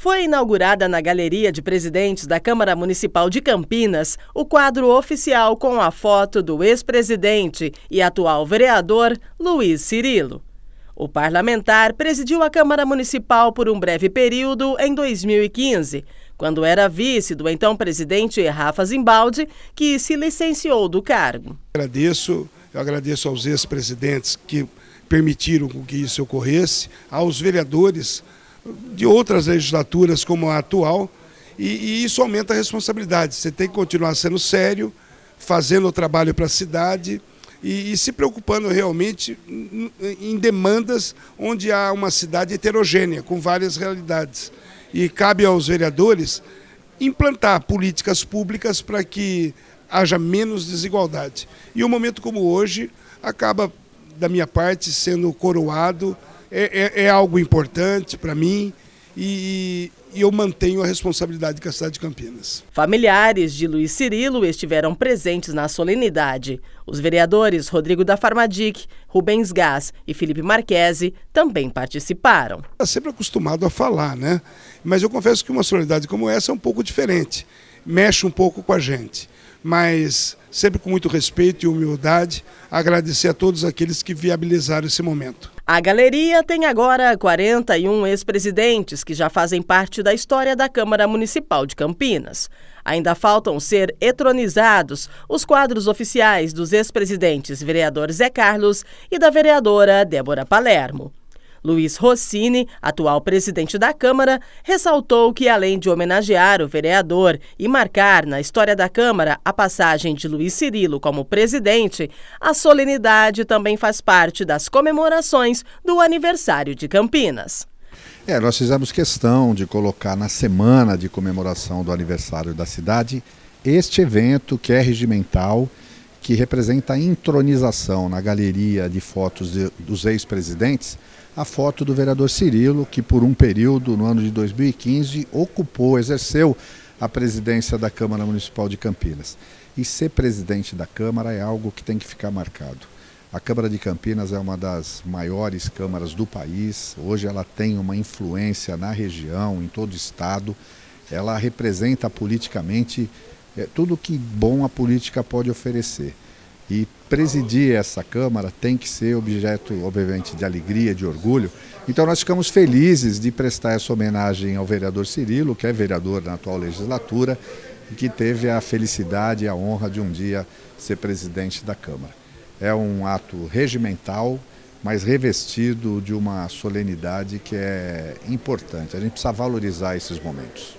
Foi inaugurada na Galeria de Presidentes da Câmara Municipal de Campinas o quadro oficial com a foto do ex-presidente e atual vereador Luiz Cirilo. O parlamentar presidiu a Câmara Municipal por um breve período em 2015, quando era vice do então presidente Rafa Zimbaldi, que se licenciou do cargo. Agradeço, eu agradeço aos ex-presidentes que permitiram que isso ocorresse, aos vereadores de outras legislaturas como a atual, e, e isso aumenta a responsabilidade. Você tem que continuar sendo sério, fazendo o trabalho para a cidade e, e, se preocupando realmente em demandas onde há uma cidade heterogênea, com várias realidades. E cabe aos vereadores implantar políticas públicas para que haja menos desigualdade. E um momento como hoje acaba, da minha parte, sendo coroado é, é, é algo importante para mim e, e eu mantenho a responsabilidade com a cidade de Campinas. Familiares de Luiz Cirilo estiveram presentes na solenidade. Os vereadores Rodrigo da Farmadic, Rubens Gás e Felipe Marquese também participaram. Está sempre acostumado a falar, né? Mas eu confesso que uma solenidade como essa é um pouco diferente, mexe um pouco com a gente. Mas sempre com muito respeito e humildade, agradecer a todos aqueles que viabilizaram esse momento. A galeria tem agora 41 ex-presidentes que já fazem parte da história da Câmara Municipal de Campinas. Ainda faltam ser etronizados os quadros oficiais dos ex-presidentes vereador Zé Carlos e da vereadora Débora Palermo. Luiz Rossini, atual presidente da Câmara, ressaltou que, além de homenagear o vereador e marcar na história da Câmara a passagem de Luiz Cirilo como presidente, a solenidade também faz parte das comemorações do aniversário de Campinas. É, nós fizemos questão de colocar na semana de comemoração do aniversário da cidade este evento que é regimental que representa a entronização na galeria de fotos de, dos ex-presidentes, a foto do vereador Cirilo, que por um período, no ano de 2015, ocupou, exerceu a presidência da Câmara Municipal de Campinas. E ser presidente da Câmara é algo que tem que ficar marcado. A Câmara de Campinas é uma das maiores câmaras do país. Hoje ela tem uma influência na região, em todo o estado. Ela representa politicamente é, tudo que bom a política pode oferecer. E presidir essa Câmara tem que ser objeto, obviamente, de alegria, de orgulho. Então nós ficamos felizes de prestar essa homenagem ao vereador Cirilo, que é vereador na atual legislatura, e que teve a felicidade e a honra de um dia ser presidente da Câmara. É um ato regimental, mas revestido de uma solenidade que é importante. A gente precisa valorizar esses momentos.